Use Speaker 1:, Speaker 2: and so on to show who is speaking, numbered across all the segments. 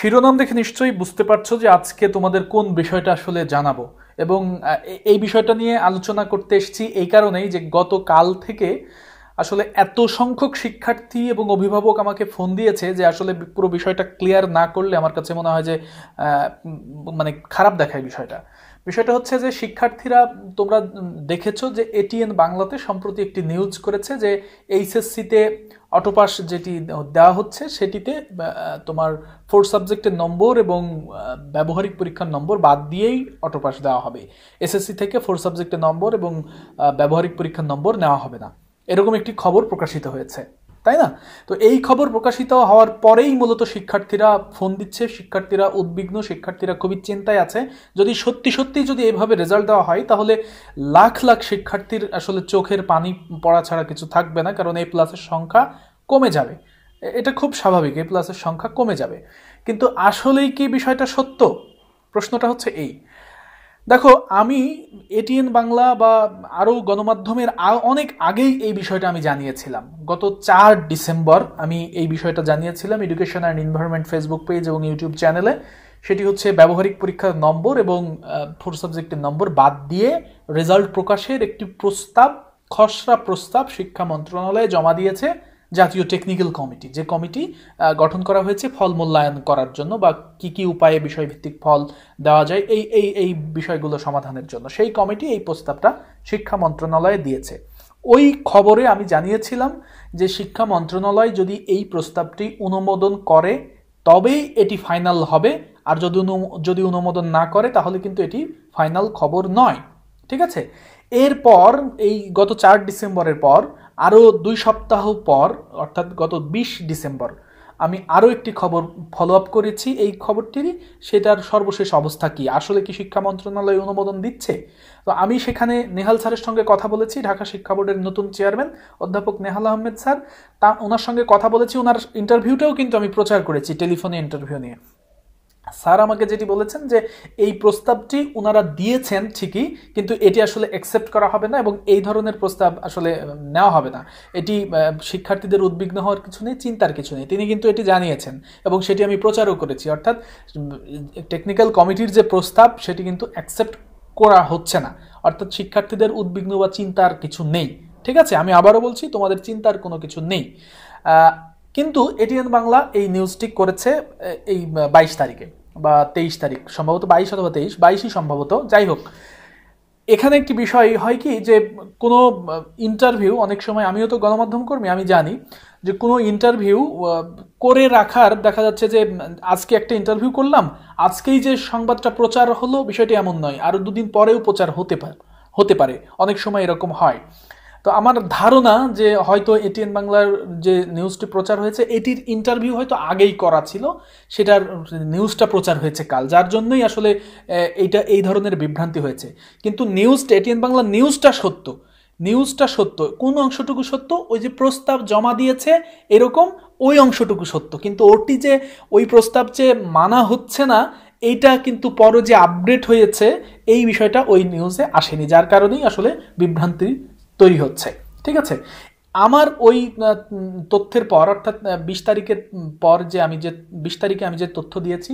Speaker 1: শিরোনাম দেখে নিশ্চয়ই বুঝতে পারছো যে আজকে তোমাদের কোন বিষয়টা আসলে জানাবো এবং এই বিষয়টা নিয়ে আলোচনা করতে এসেছি এই কারণেই যে গত কাল থেকে আসলে এত সংখ্যক শিক্ষার্থী এবং অভিভাবক আমাকে ফোন দিয়েছে যে আসলে পুরো বিষয়টা ক্লিয়ার না করলে আমার কাছে মনে হয় যে মানে খারাপ দেখায় বিষয়টা বিষয়টা হচ্ছে যে শিক্ষার্থীরা তোমরা দেখেছো যে এটিএন বাংলাতে সম্প্রতি একটি নিউজ করেছে যে এইচএসসিতে অটোপাস যেটি দেওয়া হচ্ছে সেটিতে তোমার ফোর সাবজেক্টের নম্বর এবং ব্যবহারিক পরীক্ষার নম্বর বাদ দিয়েই অটোপাস দেওয়া হবে এসএসসি থেকে ফোর সাবজেক্টের নম্বর এবং ব্যবহারিক পরীক্ষার নম্বর নেওয়া হবে না এরকম একটি খবর প্রকাশিত হয়েছে তাই না তো এই খবর প্রকাশিত হওয়ার পরেই মূলত শিক্ষার্থীরা ফোন দিচ্ছে শিক্ষার্থীরা উদ্বিগ্ন শিক্ষার্থীরা খুবই চিন্তায় আছে যদি সত্যি সত্যি যদি এভাবে রেজাল্ট দেওয়া হয় তাহলে লাখ লাখ শিক্ষার্থীর আসলে চোখের পানি পড়া ছাড়া কিছু থাকবে না কারণ এই প্লাসের সংখ্যা কমে যাবে এটা খুব স্বাভাবিক এই প্লাসের সংখ্যা কমে যাবে কিন্তু আসলেই কি বিষয়টা সত্য প্রশ্নটা হচ্ছে এই দেখো আমি এটিএন বাংলা বা আরও গণমাধ্যমের অনেক আগেই এই বিষয়টা আমি জানিয়েছিলাম গত চার ডিসেম্বর আমি এই বিষয়টা জানিয়েছিলাম education and environment Facebook page এবং ইউটিউব চ্যানেলে সেটি হচ্ছে ব্যবহারিক পরীক্ষার নম্বর এবং ফোর সাবজেক্টের নম্বর বাদ দিয়ে রেজাল্ট প্রকাশের একটি প্রস্তাব খসড়া প্রস্তাব শিক্ষা মন্ত্রণালয়ে জমা দিয়েছে জাতীয় টেকনিক্যাল কমিটি যে কমিটি গঠন করা হয়েছে ফল মূল্যায়ন করার জন্য বা কি কি উপায়ে বিষয়ভিত্তিক ফল দেওয়া যায় এই এই এই বিষয়গুলো সমাধানের জন্য সেই কমিটি এই প্রস্তাবটা শিক্ষা মন্ত্রণালয়ে দিয়েছে ওই খবরে আমি জানিয়েছিলাম যে শিক্ষা মন্ত্রণালয় যদি এই প্রস্তাবটি অনুমোদন করে তবেই এটি ফাইনাল হবে আর যদি যদি অনুমোদন না করে তাহলে কিন্তু এটি ফাইনাল খবর নয় ঠিক আছে এরপর এই গত চার ডিসেম্বরের পর আরও দুই সপ্তাহ পর অর্থাৎ গত বিশ ডিসেম্বর আমি আরও একটি খবর ফলো আপ করেছি এই খবরটির সেটার সর্বশেষ অবস্থা কি আসলে কি শিক্ষা মন্ত্রণালয় অনুমোদন দিচ্ছে তো আমি সেখানে নেহাল স্যারের সঙ্গে কথা বলেছি ঢাকা শিক্ষা বোর্ডের নতুন চেয়ারম্যান অধ্যাপক নেহাল আহমেদ স্যার তা ওনার সঙ্গে কথা বলেছি ওনার ইন্টারভিউটাও কিন্তু আমি প্রচার করেছি টেলিফোনে ইন্টারভিউ নিয়ে স্যার আমাকে যেটি বলেছেন যে এই প্রস্তাবটি ওনারা দিয়েছেন ঠিকই কিন্তু এটি আসলে অ্যাকসেপ্ট করা হবে না এবং এই ধরনের প্রস্তাব আসলে নেওয়া হবে না এটি শিক্ষার্থীদের উদ্বিগ্ন হওয়ার কিছু নেই চিন্তার কিছু নেই তিনি কিন্তু এটি জানিয়েছেন এবং সেটি আমি প্রচারও করেছি অর্থাৎ টেকনিক্যাল কমিটির যে প্রস্তাব সেটি কিন্তু অ্যাকসেপ্ট করা হচ্ছে না অর্থাৎ শিক্ষার্থীদের উদ্বিগ্ন বা চিন্তার কিছু নেই ঠিক আছে আমি আবারও বলছি তোমাদের চিন্তার কোনো কিছু নেই কিন্তু এটিএন বাংলা এই নিউজটি করেছে এই বাইশ তারিখে বা তেইশ তারিখ সম্ভবত বাইশ অথবা তেইশ বাইশই সম্ভবত যাই হোক এখানে একটি বিষয় হয় কি যে কোনো ইন্টারভিউ অনেক সময় আমিও তো গণমাধ্যম কর্মী আমি জানি যে কোনো ইন্টারভিউ করে রাখার দেখা যাচ্ছে যে আজকে একটা ইন্টারভিউ করলাম আজকেই যে সংবাদটা প্রচার হলো বিষয়টি এমন নয় আরও দুদিন পরেও প্রচার হতে পারে হতে পারে অনেক সময় এরকম হয় তো আমার ধারণা যে হয়তো এটিএন বাংলার যে নিউজটি প্রচার হয়েছে এটির ইন্টারভিউ হয়তো আগেই করা ছিল সেটার নিউজটা প্রচার হয়েছে কাল যার জন্যই আসলে এইটা এই ধরনের বিভ্রান্তি হয়েছে কিন্তু নিউজটা এটিএন বাংলা নিউজটা সত্য নিউজটা সত্য কোন অংশটুকু সত্য ওই যে প্রস্তাব জমা দিয়েছে এরকম ওই অংশটুকু সত্য কিন্তু ওটি যে ওই প্রস্তাব যে মানা হচ্ছে না এইটা কিন্তু পরে যে আপডেট হয়েছে এই বিষয়টা ওই নিউজে আসেনি যার কারণেই আসলে বিভ্রান্তির তৈরি হচ্ছে ঠিক আছে আমার ওই তথ্যের পর অর্থাৎ বিশ তারিখের পর যে আমি যে বিশ তারিখে আমি যে তথ্য দিয়েছি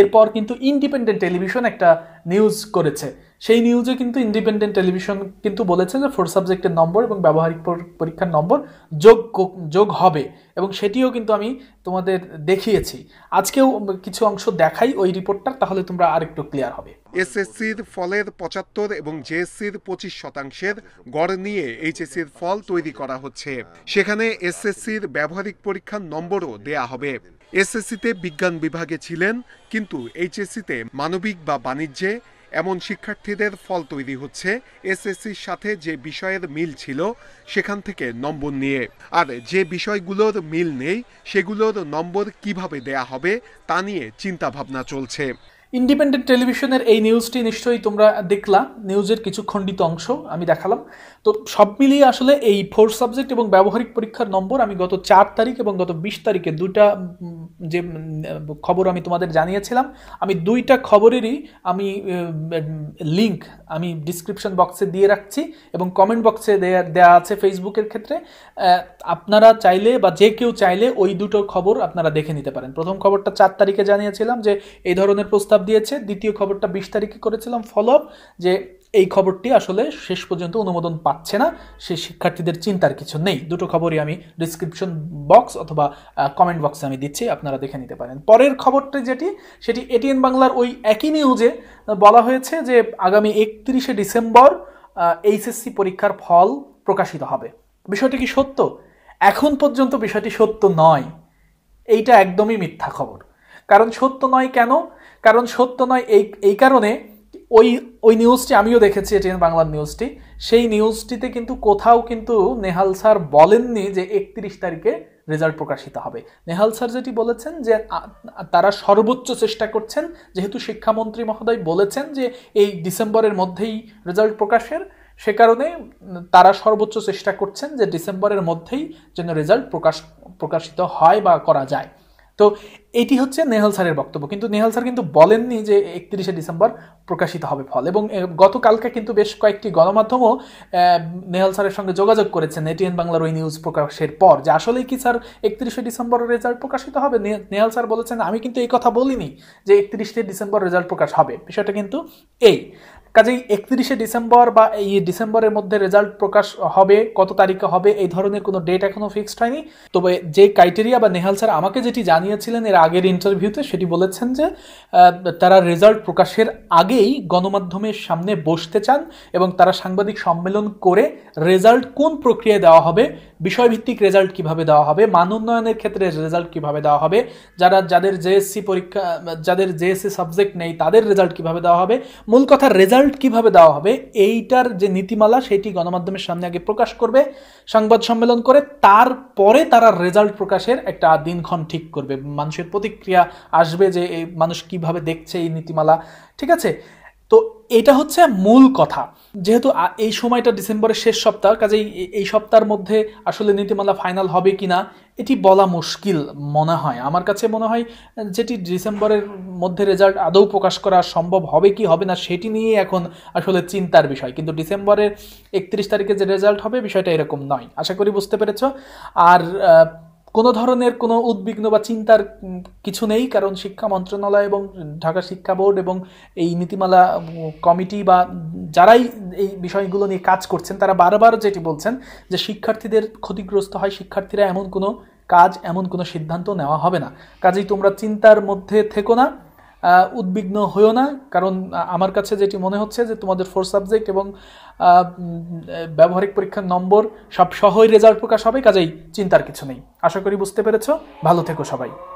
Speaker 1: এরপর কিন্তু ইন্ডিপেন্ডেন্ট টেলিভিশন একটা নিউজ করেছে সেই নিউজে কিন্তু ইন্ডিপেন্ডেন্ট টেলিভিশন কিন্তু বলেছে যে ফোর সাবজেক্টের নম্বর এবং ব্যবহারিক পরীক্ষার নম্বর যোগ যোগ হবে এবং সেটিও কিন্তু আমি তোমাদের দেখিয়েছি আজকেও কিছু অংশ দেখাই ওই রিপোর্টটা তাহলে তোমরা আরেকটু ক্লিয়ার হবে এসএসসির ফলের পঁচাত্তর এবং জেএসসির পঁচিশ শতাংশের গড় নিয়ে এইচএসসির ফল তৈরি করা হচ্ছে সেখানে এসএসসির ব্যবহারিক পরীক্ষার নম্বরও দেয়া হবে এসএসসিতে বিজ্ঞান বিভাগে ছিলেন কিন্তু এইচএসসিতে মানবিক বা বাণিজ্যে এমন শিক্ষার্থীদের ফল তৈরি হচ্ছে এসএসসির সাথে যে বিষয়ের মিল ছিল সেখান থেকে নম্বর নিয়ে আর যে বিষয়গুলোর মিল নেই সেগুলোর নম্বর কিভাবে দেয়া হবে তা নিয়ে চিন্তাভাবনা চলছে ইন্ডিপেন্ডেন্ট টেলিভিশনের এই নিউজটি নিশ্চয়ই তোমরা দেখলা নিউজের কিছু খণ্ডিত অংশ আমি দেখালাম তো সব মিলিয়ে আসলে এই ফোর সাবজেক্ট এবং ব্যবহারিক পরীক্ষার নম্বর আমি গত চার তারিখ এবং গত বিশ তারিখে দুটা যে খবর আমি তোমাদের জানিয়েছিলাম আমি দুইটা খবরেরই আমি লিঙ্ক আমি ডিসক্রিপশন বক্সে দিয়ে রাখছি এবং কমেন্ট বক্সে দেয়া আছে ফেসবুকের ক্ষেত্রে আপনারা চাইলে বা যে কেউ চাইলে ওই দুটো খবর আপনারা দেখে নিতে পারেন প্রথম খবরটা চার তারিখে জানিয়েছিলাম যে এই ধরনের প্রস্তাব প্রস্তাব দিয়েছে দ্বিতীয় খবরটা বিশ তারিখে করেছিলাম ফলো আপ যে এই খবরটি আসলে শেষ পর্যন্ত অনুমোদন পাচ্ছে না সে শিক্ষার্থীদের চিন্তার কিছু নেই দুটো খবরই আমি ডিসক্রিপশন বক্স অথবা কমেন্ট বক্সে আমি দিচ্ছি আপনারা দেখে নিতে পারেন পরের খবরটি যেটি সেটি এটিএন বাংলার ওই একই নিউজে বলা হয়েছে যে আগামী একত্রিশে ডিসেম্বর এইচএসসি পরীক্ষার ফল প্রকাশিত হবে বিষয়টি কি সত্য এখন পর্যন্ত বিষয়টি সত্য নয় এইটা একদমই মিথ্যা খবর কারণ সত্য নয় কেন কারণ সত্য নয় এই এই কারণে ওই ওই নিউজটি আমিও দেখেছি এটি বাংলার নিউজটি সেই নিউজটিতে কিন্তু কোথাও কিন্তু নেহাল স্যার বলেননি যে একত্রিশ তারিখে রেজাল্ট প্রকাশিত হবে নেহাল স্যার যেটি বলেছেন যে তারা সর্বোচ্চ চেষ্টা করছেন যেহেতু শিক্ষামন্ত্রী মহোদয় বলেছেন যে এই ডিসেম্বরের মধ্যেই রেজাল্ট প্রকাশের সে কারণে তারা সর্বোচ্চ চেষ্টা করছেন যে ডিসেম্বরের মধ্যেই যেন রেজাল্ট প্রকাশ প্রকাশিত হয় বা করা যায় তো এটি হচ্ছে নেহাল স্যারের বক্তব্য কিন্তু নেহাল স্যার কিন্তু বলেননি যে একত্রিশে ডিসেম্বর প্রকাশিত হবে ফল এবং গতকালকে কিন্তু বেশ কয়েকটি গণমাধ্যমও নেহাল স্যারের সঙ্গে যোগাযোগ করেছে নেটিএন বাংলার ওই নিউজ প্রকাশের পর যে আসলেই কি স্যার একত্রিশে ডিসেম্বর রেজাল্ট প্রকাশিত হবে নেহাল স্যার বলেছেন আমি কিন্তু এই কথা বলিনি যে একত্রিশে ডিসেম্বর রেজাল্ট প্রকাশ হবে বিষয়টা কিন্তু এই কাজেই একত্রিশে ডিসেম্বর বা এই ডিসেম্বরের মধ্যে রেজাল্ট প্রকাশ হবে কত তারিখে হবে এই ধরনের কোনো ডেট এখনও ফিক্সড হয়নি তবে যে ক্রাইটেরিয়া বা নেহাল স্যার আমাকে যেটি জানিয়েছিলেন এর আগের ইন্টারভিউতে সেটি বলেছেন যে তারা রেজাল্ট প্রকাশের আগেই গণমাধ্যমের সামনে বসতে চান এবং তারা সাংবাদিক সম্মেলন করে রেজাল্ট কোন প্রক্রিয়ায় দেওয়া হবে বিষয়ভিত্তিক রেজাল্ট কিভাবে দেওয়া হবে মান উন্নয়নের ক্ষেত্রে রেজাল্ট কিভাবে দেওয়া হবে যারা যাদের জেএসসি পরীক্ষা যাদের জেএসসি সাবজেক্ট নেই তাদের রেজাল্ট কিভাবে দেওয়া হবে মূল কথা রেজাল্ট রেজাল্ট কিভাবে দেওয়া হবে এইটার যে নীতিমালা সেটি গণমাধ্যমের সামনে আগে প্রকাশ করবে সংবাদ সম্মেলন করে তারপরে তারা রেজাল্ট প্রকাশের একটা দিনক্ষণ ঠিক করবে মানুষের প্রতিক্রিয়া আসবে যে মানুষ কিভাবে দেখছে এই নীতিমালা ঠিক আছে তো এটা হচ্ছে মূল কথা যেহেতু এই সময়টা ডিসেম্বরের শেষ সপ্তাহ কাজেই এই সপ্তাহের মধ্যে আসলে নীতিমালা ফাইনাল হবে কি না এটি বলা মুশকিল মনে হয় আমার কাছে মনে হয় যেটি ডিসেম্বরের মধ্যে রেজাল্ট আদৌ প্রকাশ করা সম্ভব হবে কি হবে না সেটি নিয়ে এখন আসলে চিন্তার বিষয় কিন্তু ডিসেম্বরের একত্রিশ তারিখে যে রেজাল্ট হবে বিষয়টা এরকম নয় আশা করি বুঝতে পেরেছ আর কোনো ধরনের কোনো উদ্বিগ্ন বা চিন্তার কিছু নেই কারণ শিক্ষা মন্ত্রণালয় এবং ঢাকা শিক্ষা বোর্ড এবং এই নীতিমালা কমিটি বা যারাই এই বিষয়গুলো নিয়ে কাজ করছেন তারা বারবার যেটি বলছেন যে শিক্ষার্থীদের ক্ষতিগ্রস্ত হয় শিক্ষার্থীরা এমন কোনো কাজ এমন কোনো সিদ্ধান্ত নেওয়া হবে না কাজেই তোমরা চিন্তার মধ্যে থেকো না উদ্বিগ্ন হইও না কারণ আমার কাছে যেটি মনে হচ্ছে যে তোমাদের ফোর সাবজেক্ট এবং ব্যবহারিক পরীক্ষার নম্বর সব সহই রেজাল্ট প্রকাশ হবে কাজেই চিন্তার কিছু নেই আশা করি বুঝতে পেরেছ ভালো থেকো সবাই